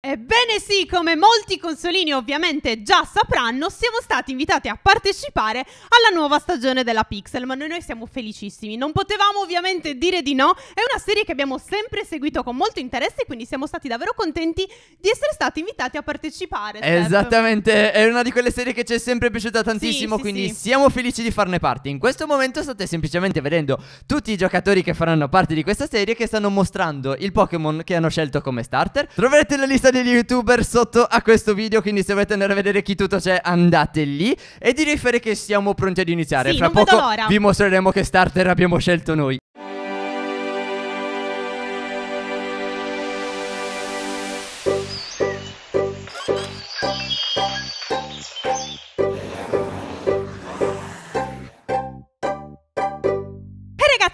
Ebbene sì, come molti consolini ovviamente già sapranno, siamo stati invitati a partecipare alla nuova stagione della Pixel, ma noi, siamo felicissimi. Non potevamo ovviamente dire di no, è una serie che abbiamo sempre seguito con molto interesse, quindi siamo stati davvero contenti di essere stati invitati a partecipare. Steph. Esattamente, è una di quelle serie che ci è sempre piaciuta tantissimo, sì, quindi sì. siamo felici di farne parte. In questo momento state semplicemente vedendo tutti i giocatori che faranno parte di questa serie che stanno mostrando il Pokémon che hanno scelto come starter. Troverete la lista lista degli youtuber sotto a questo video Quindi se volete andare a vedere chi tutto c'è andate lì E direi Fere che siamo pronti ad iniziare sì, Fra poco vi mostreremo che starter abbiamo scelto noi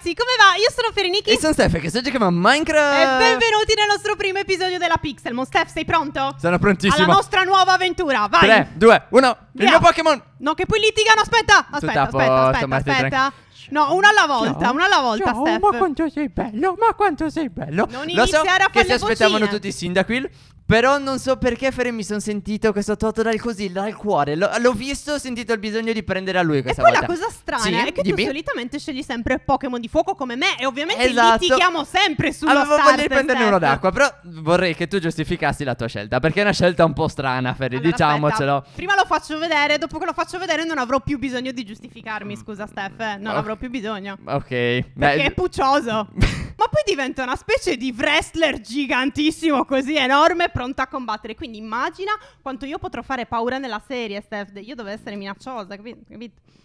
ragazzi, come va? Io sono Ferenichi E sono Steph, che sto giocando a Minecraft E benvenuti nel nostro primo episodio della Pixelmon Steph, sei pronto? Sono prontissimo Alla nostra nuova avventura, vai 3, 2, 1, il mio Pokémon No, che poi litigano, aspetta Aspetta, aspetta, aspetta, aspetta No, una alla volta, una alla volta, Ciao, Steph. Ma quanto sei bello, ma quanto sei bello. Non iniziare so a fare che si aspettavano tutti i Sindaquil, però non so perché Fere mi sono sentito questo Toto dal così, dal cuore. L- l'ho visto, ho sentito il bisogno di prendere a lui questa e poi volta. la cosa strana sì, è che dimmi. tu solitamente scegli sempre Pokémon di fuoco come me e ovviamente esatto. litichiamo sempre sulla Avevo allora, starter. prenderne uno d'acqua, però vorrei che tu giustificassi la tua scelta, perché è una scelta un po' strana, Fere, allora, diciamocelo. Aspetta. Prima lo faccio vedere, dopo che lo faccio vedere non avrò più bisogno di giustificarmi, scusa Steph, eh, non oh. avrò più bisogno. Ok. Perché Beh. è puccioso. Ma poi diventa una specie di wrestler gigantissimo, così enorme, pronto a combattere. Quindi immagina quanto io potrò fare paura nella serie, Steph. Io devo essere minacciosa, capito?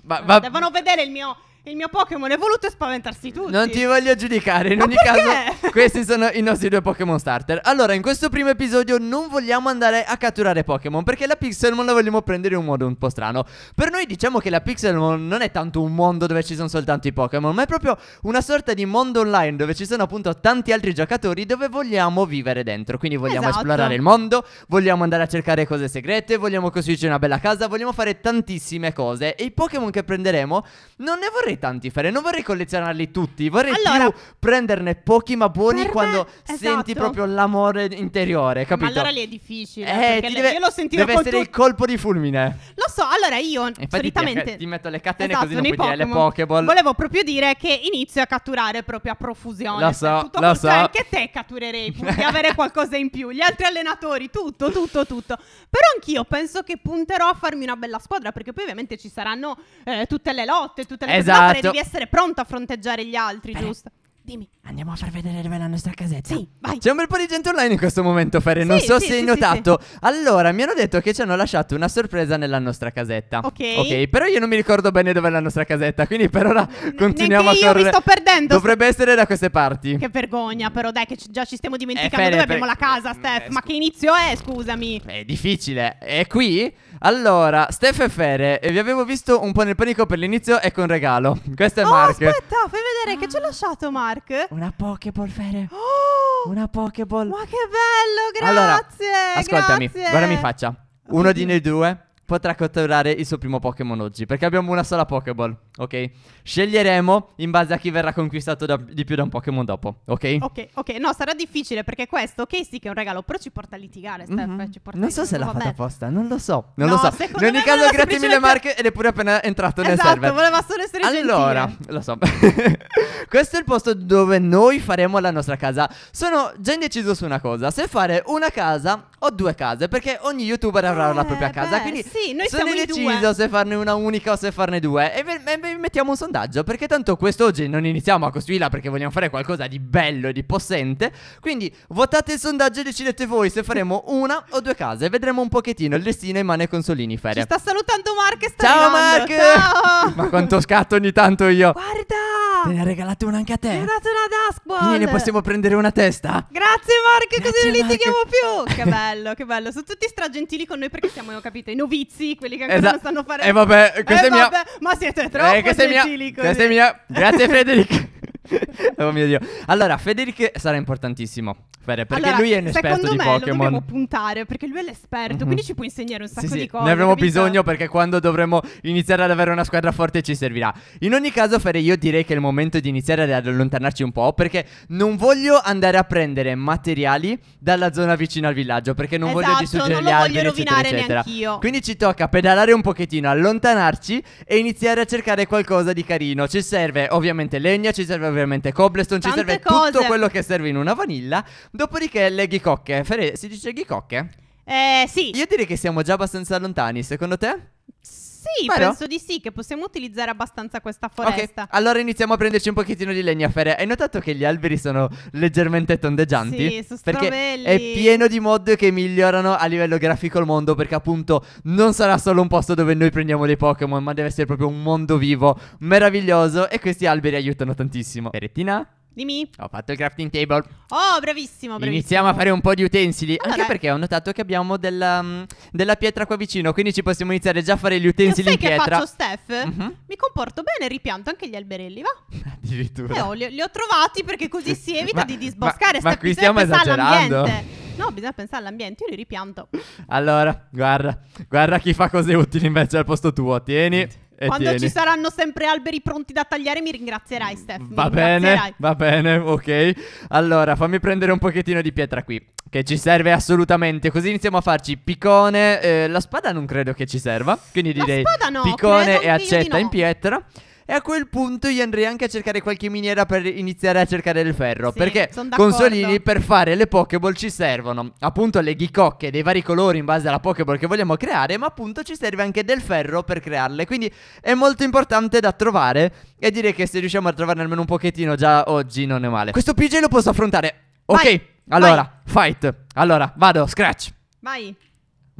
Ma, ma... Cioè, devono vedere il mio il mio Pokémon evoluto e spaventarsi tutti. Non ti voglio giudicare, in Ma ogni perché? caso, questi sono i nostri due Pokémon starter. Allora, in questo primo episodio non vogliamo andare a catturare Pokémon perché la Pixelmon la vogliamo prendere in un modo un po' strano. Per noi diciamo che la Pixelmon non è tanto un mondo dove ci sono soltanto i Pokémon, ma è proprio una sorta di mondo online dove ci ci sono appunto tanti altri giocatori dove vogliamo vivere dentro. Quindi vogliamo esatto. esplorare il mondo, vogliamo andare a cercare cose segrete, vogliamo costruirci una bella casa, vogliamo fare tantissime cose. E i Pokémon che prenderemo non ne vorrei tanti fare, non vorrei collezionarli tutti, vorrei allora, più prenderne pochi ma buoni quando me, esatto. senti esatto. proprio l'amore interiore, capito? Ma allora lì è difficile. Eh, perché deve, io l'ho sentito Deve essere tu... il colpo di fulmine. Lo so, allora io Infatti solitamente ti, ti metto le catene esatto, così non puoi dire le Pokéball. Volevo proprio dire che inizio a catturare proprio a profusione coglione. La sa, tutto la cioè, sa. Anche te catturerei potrei avere qualcosa in più. Gli altri allenatori, tutto, tutto, tutto. Però anch'io penso che punterò a farmi una bella squadra, perché poi ovviamente ci saranno eh, tutte le lotte, tutte le esatto. lotte, devi essere pronto a fronteggiare gli altri, Beh. giusto? Dimmi. Andiamo a far vedere dove è la nostra casetta. Sì, vai. C'è un bel po' di gente online in questo momento, Fere. Non so sì, se hai sì, notato. Allora, mi hanno detto che ci hanno lasciato una sorpresa nella nostra casetta. Ok. Ok, però io non mi ricordo bene dove è la nostra casetta. Quindi per ora continuiamo Neanche a correre. Io mi sto perdendo. Dovrebbe essere da queste parti. Che vergogna, però, dai, che già ci stiamo dimenticando eh, dove abbiamo la casa, mm, Steph. Eh, Ma che inizio è, scusami? È difficile. È qui? Allora, Steph e Fere, eh, vi avevo visto un po' nel panico per l'inizio, ecco un regalo. Questo è oh, Mark. Aspetta, fai vedere che ci ha lasciato Mark. Una Pokéball, Fere. Oh, una Pokéball. Ma che bello, grazie. Allora, ascoltami, grazie. guardami in faccia. Uno di noi due potrà catturare il suo primo Pokémon oggi. Perché abbiamo una sola Pokéball, ok? Sceglieremo in base a chi verrà conquistato da, di più da un Pokémon dopo, ok? Ok, ok, no, sarà difficile perché questo, ok, sì che è un regalo, però ci porta a litigare. Steph, mm-hmm. porta non so litigare. se l'ha fatta apposta, non lo so. Non no, lo so. In ogni caso, grazie mille, Mark, ed è pure appena entrato esatto, nel server. voleva solo essere Allora, lo so. questo è il posto dove noi faremo la nostra casa. Sono già indeciso su una cosa: se fare una casa o due case, perché ogni youtuber avrà eh, la propria eh, casa. Beh, quindi sì sì, noi Sono siamo indeciso in due. se farne una unica o se farne due. E, e, e mettiamo un sondaggio, perché tanto quest'oggi non iniziamo a costruirla perché vogliamo fare qualcosa di bello e di possente. Quindi votate il sondaggio e decidete voi se faremo una o due case. Vedremo un pochettino il destino in mano ai consolini Fere. Ci sta salutando Mark sta Ciao arrivando. Mark! Ciao! Ma quanto scatto ogni tanto io. Guarda! Te ne ha regalato una anche a te. Mi ha dato una Duskball. Quindi ne possiamo prendere una testa. Grazie Mark, Grazie, così non litighiamo più. Che bello, che bello. Sono tutti stragentili con noi perché siamo, capito, i novi vizi, quelli che ancora Esa- non sanno fare. Eh vabbè, questa eh, è mia. Vabbè, ma siete troppo eh, questa mia. Così. Questa è mia. Grazie Federico. oh mio Dio. Allora, Federic sarà importantissimo. Fede, perché allora, lui è un esperto di Pokémon. Secondo me dobbiamo puntare perché lui è l'esperto, mm-hmm. quindi mhm. ci può insegnare un sacco sì, di cose. Ne avremo bisogno perché quando dovremo iniziare ad avere una squadra forte ci servirà. In ogni caso, Fede, io direi che è il momento di iniziare ad allontanarci un po' perché non voglio andare a prendere materiali dalla zona vicina al villaggio perché non esatto, voglio distruggere gli alberi, voglio eccetera, eccetera. Neanch'io. Quindi ci tocca pedalare un pochettino, allontanarci e iniziare a cercare qualcosa di carino. Ci serve ovviamente legna, ci serve ovviamente cobblestone, ci serve cose. tutto quello che serve in una vaniglia. Dopodiché le ghicocche. Fere, si dice ghicocche? Eh, sì. Io direi che siamo già abbastanza lontani, secondo te? Sì. Sì, Vero? penso di sì, che possiamo utilizzare abbastanza questa foresta. Ok, allora iniziamo a prenderci un pochettino di legna, Fere. Hai notato che gli alberi sono leggermente tondeggianti? Sì, sono Perché strabelli. è pieno di mod che migliorano a livello grafico il mondo, perché appunto non sarà solo un posto dove noi prendiamo dei Pokémon, ma deve essere proprio un mondo vivo, meraviglioso, e questi alberi aiutano tantissimo. Perettina? Dimmi. Ho fatto il crafting table. Oh, bravissimo, bravissimo. Iniziamo a fare un po' di utensili. Allora, anche perché ho notato che abbiamo della, mm, della, pietra qua vicino. Quindi ci possiamo iniziare già a fare gli utensili in pietra. Sai che faccio, Steph? Uh-huh. Mi comporto bene, ripianto anche gli alberelli, va? Addirittura. Eh, oh, li, li, ho trovati perché così si evita ma, di disboscare. Ma, ma qui stiamo esagerando. No, bisogna pensare all'ambiente, io li ripianto. Allora, guarda, guarda chi fa cose utili invece al posto tuo, tieni. E Quando tieni. ci saranno sempre alberi pronti da tagliare, mi ringrazierai, Steph. Va bene, va bene, ok. Allora, fammi prendere un pochettino di pietra qui. Che ci serve assolutamente. Così iniziamo a farci picone. Eh, la spada non credo che ci serva. Quindi direi no, piccone e accetta no. in pietra. E a quel punto io andrei anche a cercare qualche miniera per iniziare a cercare il ferro. Sì, perché Solini per fare le Pokéball ci servono appunto le ghicocche dei vari colori in base alla Pokéball che vogliamo creare, ma appunto ci serve anche del ferro per crearle. Quindi è molto importante da trovare. E dire che se riusciamo a trovarne almeno un pochettino già oggi non è male. Questo PJ lo posso affrontare. Vai, ok, allora, vai. fight. Allora, vado, scratch. Vai.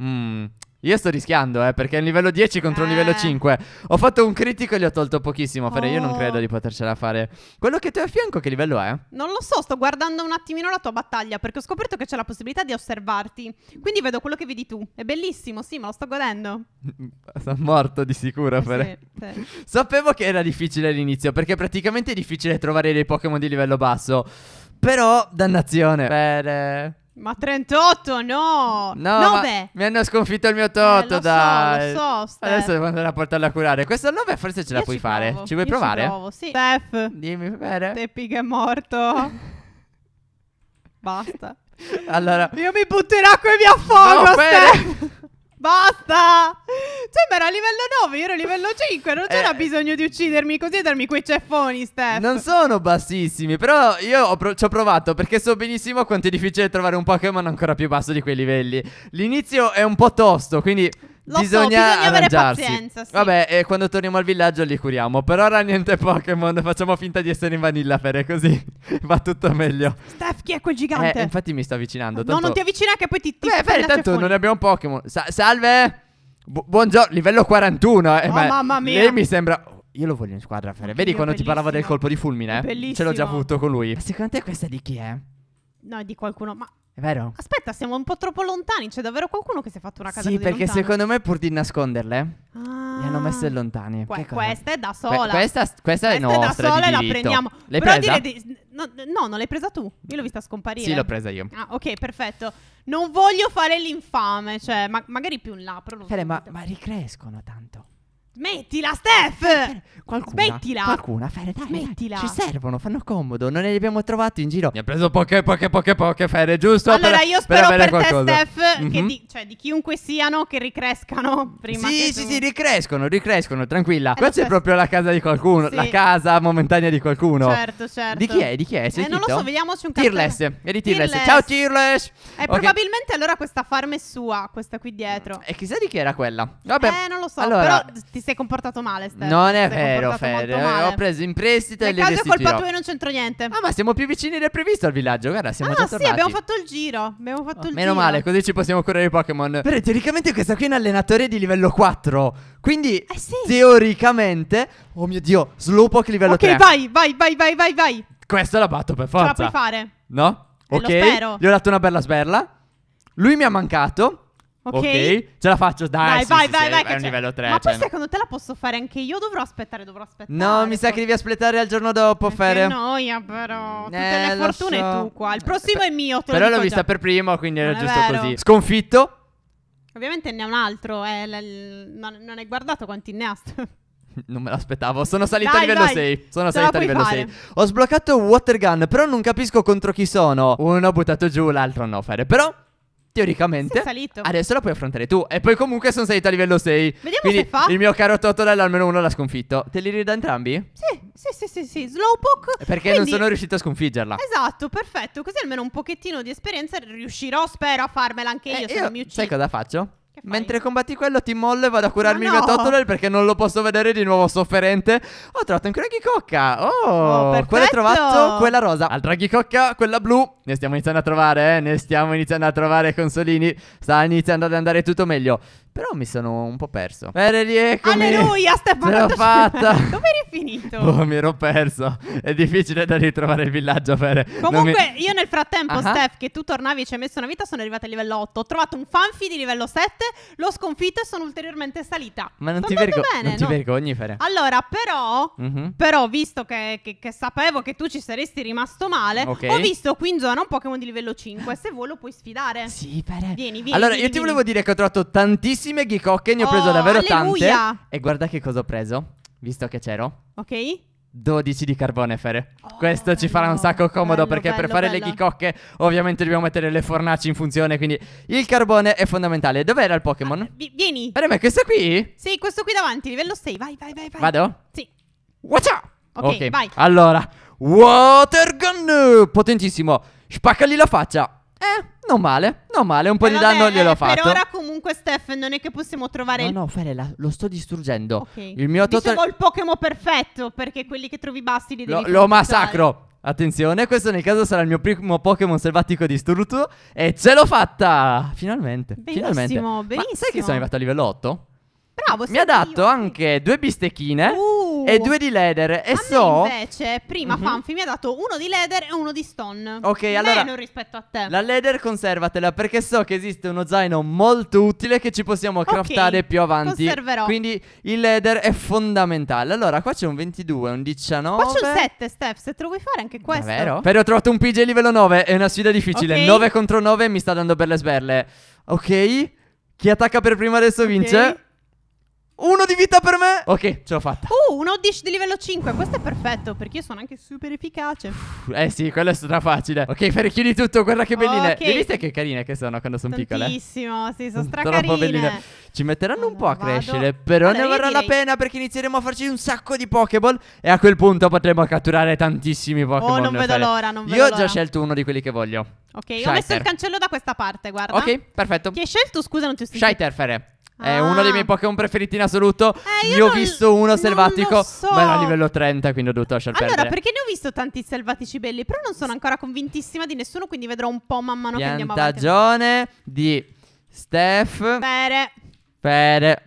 Mmm. Io sto rischiando, eh, perché è un livello 10 contro un eh. livello 5. Ho fatto un critico e gli ho tolto pochissimo. Fede, oh. io non oh. credo di potercela fare. Quello che ti ho a fianco, che livello è? Non lo so, sto guardando un attimino la tua battaglia, perché ho scoperto che c'è la possibilità di osservarti. Quindi vedo quello che vedi tu. È bellissimo, sì, ma lo sto godendo. Sto morto di sicuro, eh Fede. Sì, sì. Sapevo che era difficile all'inizio, perché praticamente è difficile trovare dei Pokémon di livello basso. Però, dannazione. Bene. Ma 38 no! No, mi hanno sconfitto il mio eh, Toto, eh, dai. So, lo so, Steph. Adesso devo andare a portarla a curare. Questa 9 forse ce la puoi ci fare. Provo. Ci vuoi Io provare? Ci provo, sì. Steph. Dimmi bene. Teppi che è morto. Basta. Allora. Io mi butterò qui via fuoco, no, Steph. Basta. Sembra ma a livello 9, io ero a livello 5. Non c'era eh, bisogno di uccidermi così e darmi quei ceffoni, Steph. Non sono bassissimi, però io pro- ci ho provato perché so benissimo quanto è difficile trovare un Pokémon ancora più basso di quei livelli. L'inizio è un po' tosto, quindi. Lo bisogna, so, bisogna arrangiarsi. Pazienza, sì. Vabbè, e quando torniamo al villaggio li curiamo. Per ora niente Pokémon, facciamo finta di essere in vanilla per così va tutto meglio. Steph, chi è quel gigante? Eh, infatti mi sto avvicinando. Tanto... No, non ti avvicina che poi ti... ti Beh, fai tanto non abbiamo Pokémon. Sa- salve! buongiorno, livello 41. Eh, oh, ma mamma mia. Lei mi sembra. Io lo voglio in squadra, Fede. Vedi quando ti parlavo del colpo di fulmine? Bellissimo. Ce l'ho già avuto con lui. Ma secondo te questa è di chi è? No, è di qualcuno, ma. È vero? Aspetta, siamo un po' troppo lontani. C'è davvero qualcuno che si è fatto una casa sì, perché lontano? secondo me pur di nasconderle. Ah. Le hanno messe ah. lontani. Que- questa è da sola. Que- questa, questa, questa, è nostra. Questa è da sola e la prendiamo. L'hai Però presa? Dire di- No, no, non l'hai presa tu. Io l'ho vista scomparire. Sì, l'ho presa io. Ah, ok, perfetto. Non voglio fare l'infame, cioè, ma- magari più in là, però non Fede, ma, ma ricrescono tanto. Smettila, Steph! Eh, qualcuna, Smettila! Qualcuna, Fere, dai, Smettila! Dai, ci servono, fanno comodo, non ne abbiamo trovato in giro. Mi ha preso poche, poche, poche, poche, Fere, giusto? Allora per, io spero per, per te, qualcosa. Steph, mm -hmm. di, cioè di chiunque siano, che ricrescano prima Sì, che sì, tu... sì, ricrescono, ricrescono, tranquilla. Eh, Questa è proprio la casa di qualcuno, sì. la casa momentanea di qualcuno. Certo, certo. Di chi è? Di chi è? Eh, Sei eh, non lo so, vediamoci un cartello. Tearless, è di Tirless. Ciao Tearless! E eh, okay. probabilmente allora questa farm è sua, questa qui dietro. E chissà di chi era quella? Vabbè. Eh, non lo so, allora, però ti sei comportato male, Stefano. Non è vero, Fede. Eh, ho preso in prestito Nel e le caso è colpa tua e non c'entro niente. Ah, ma siamo più vicini del previsto al villaggio. Guarda, siamo ah, già tornati. sì, abbiamo fatto il giro. Abbiamo fatto oh, il meno giro. male, così ci possiamo curare i Pokémon. Però teoricamente questa qui è un allenatore di livello 4. Quindi, eh, sì. teoricamente, oh mio dio, Slowpoke livello okay, 3. Ok, vai, vai, vai, vai, vai, vai. Questa la batto per forza. Ce la puoi fare. No? Eh, ok. Gli ho dato una bella sberla. Lui mi ha mancato. Ok? Ce la faccio, dai. Dai, sì, vai, sì, vai, sì, vai. È un livello 3. Ma cioè... poi secondo te la posso fare anche io? Dovrò aspettare, dovrò aspettare. No, mi sa ecco. che devi aspettare al giorno dopo, eh, Fere. Che noia, però. Tutte eh, le fortune so. tu qua. Il prossimo eh, è mio. però l'ho vista già. per primo, quindi non era giusto vero. così. Sconfitto. Ovviamente ne ha un altro. Eh, l- l- non, hai guardato quanti ne ha. Non me l'aspettavo. Sono salito dai, a livello dai. 6. Sono salito a livello fare. 6. Ho sbloccato Water Gun, però non capisco contro chi sono. Uno ho buttato giù, l'altro no, Fere. Però Teoricamente, adesso la puoi affrontare tu. E poi, comunque, sono salito a livello 6. Vediamo Quindi, fa. Il mio caro Totodile almeno uno l'ha sconfitto. Te li rida entrambi? Sì, sì, sì, sì. sì. Slowpoke. Perché Quindi... non sono riuscito a sconfiggerla. Esatto, perfetto. Così almeno un pochettino di esperienza riuscirò, spero, a farmela anche eh, io. Se io non mi uccido. Sai cosa faccio? Mentre combatti quello ti mollo e vado a curarmi no, il mio Totodile perché non lo posso vedere di nuovo sofferente. Ho trovato un Cocca. Oh, oh quale ho trovato? Quella rosa. Altra Cocca, quella blu. Ne stiamo iniziando a trovare, eh. Ne stiamo iniziando a trovare consolini. Sta iniziando ad andare tutto meglio. Però mi sono un po' perso. Bene, eh, Rieco. Alleluia, Stefano. Ce l'ho fatta. Dove eri finito? Oh, mi ero perso. È difficile da ritrovare il villaggio. Fere. Comunque, mi... io nel frattempo, uh-huh. Steph, che tu tornavi e ci hai messo una vita, sono arrivata a livello 8. Ho trovato un fanfi di livello 7. L'ho sconfitto e sono ulteriormente salita. Ma non, ti, vergo- non no? ti, vergogni, Fere. Allora, però, uh-huh. però visto che, che, che, sapevo che tu ci saresti rimasto male, okay. ho visto qui in zona un Pokémon di livello 5. Se vuoi, lo puoi sfidare. Sì, Fere. Vieni, vieni. Allora, vieni, io ti vieni. volevo dire che ho trovato tantissimi tantissime ghicocche, ne ho preso oh, davvero alleluia! tante. E guarda che cosa ho preso, visto che c'ero. Ok? 12 di carbonefere. Oh, Questo ci farà un sacco comodo bello, perché per fare bello. le ghicocche ovviamente dobbiamo mettere le fornaci in funzione, quindi il carbone è fondamentale. Dov'era il Pokémon? Ah, vi- vieni. Per me questo qui? Sì, questo qui davanti, livello 6. Vai, vai, vai, vai. Vado? Sì. Watcha! Ok, vai. Allora, Water Gun! Potentissimo. Spaccagli la faccia. Eh, non male, non male, un po' eh, di vabbè, danno glielo eh, fatto. Per ora comunque Steph non è che possiamo trovare... No, il... no, Fede, la, lo sto distruggendo. Ok. Il mio total... Dicevo il Pokémon perfetto, perché quelli che trovi basti li devi... Lo, lo massacro! Attenzione, questo nel caso sarà il mio primo Pokémon selvatico distrutto e ce l'ho fatta! Finalmente, benissimo, finalmente. Benissimo. Ma sai che sono arrivato a livello 8? Bravo, Mi ha dato io. anche due bistecchine. Uh! e due di leather. E so. Invece, prima mm-hmm. Fanfi mi ha dato uno di leather e uno di stone. Ok, Meno allora. Meno rispetto a te. La leather conservatela perché so che esiste uno zaino molto utile che ci possiamo craftare okay, più avanti. Conserverò. Quindi il leather è fondamentale. Allora, qua c'è un 22, un 19. Qua c'è un 7, Steph. Se te lo vuoi fare anche questo. Vero? Però ho trovato un PJ livello 9. È una sfida difficile. Okay. 9 contro 9 mi sta dando per le sberle. Ok. Chi attacca per prima adesso okay. vince. Uno di vita per me. Ok, ce l'ho fatta. Uh, un Oddish di livello 5. Questo è perfetto perché io sono anche super efficace. Eh sì, quello è stra facile. Ok, Ferri, chiudi tutto. Guarda che belline. Okay. Le viste che carine che sono quando sono piccole. Bellissimo, sì, sono stra Troppo belline. Ci metteranno allora, un po' a crescere, vado. però allora, ne varrà direi... la pena perché inizieremo a farci un sacco di Pokéball e a quel punto potremo catturare tantissimi Pokéball. Oh, non vedo l'ora, non vedo Io ho già scelto uno di quelli che voglio. Ok, Shiter. ho messo il cancello da questa parte, guarda. Ok, perfetto. Chi hai scelto? Scusa, non ti ho sentito. Shiter, Fere. È ah. uno dei miei ah. Pokémon preferiti in assoluto. Eh, io ne ho visto uno selvatico, so. ma era a livello 30, quindi ho dovuto lasciar allora, perdere. Allora, perché ne ho visto tanti selvatici belli, però non sono ancora convintissima di nessuno, quindi vedrò un po' man mano Piantagione che andiamo avanti. Stagione di Steph. Pere. Pere.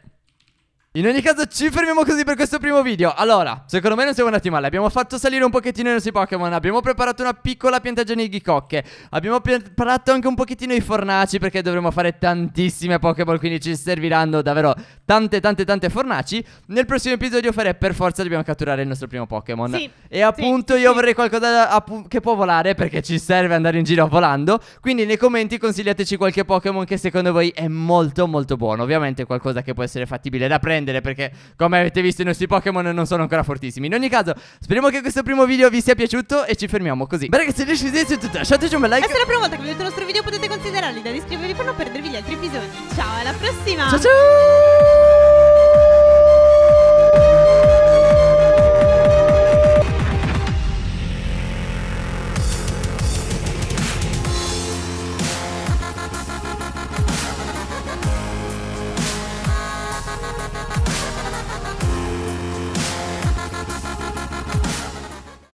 In ogni caso ci fermiamo così per questo primo video Allora, secondo me non siamo andati male Abbiamo fatto salire un pochettino i nostri Pokémon Abbiamo preparato una piccola piantagione di ghicocche Abbiamo preparato anche un pochettino i fornaci Perché dovremo fare tantissime Pokémon Quindi ci serviranno davvero tante tante tante fornaci Nel prossimo episodio fare per forza dobbiamo catturare il nostro primo Pokémon sì, E appunto sì, io sì. vorrei qualcosa che può volare Perché ci serve andare in giro volando Quindi nei commenti consigliateci qualche Pokémon che secondo voi è molto molto buono Ovviamente qualcosa che può essere fattibile da prendere prendere perché come avete visto i nostri Pokémon non sono ancora fortissimi In ogni caso speriamo che questo primo video vi sia piaciuto e ci fermiamo così Beh ragazzi se riuscite su tutto lasciateci un bel like E se è la prima volta che vedete il nostro video potete considerarli da iscrivervi per non perdervi gli altri episodi Ciao alla prossima Ciao ciao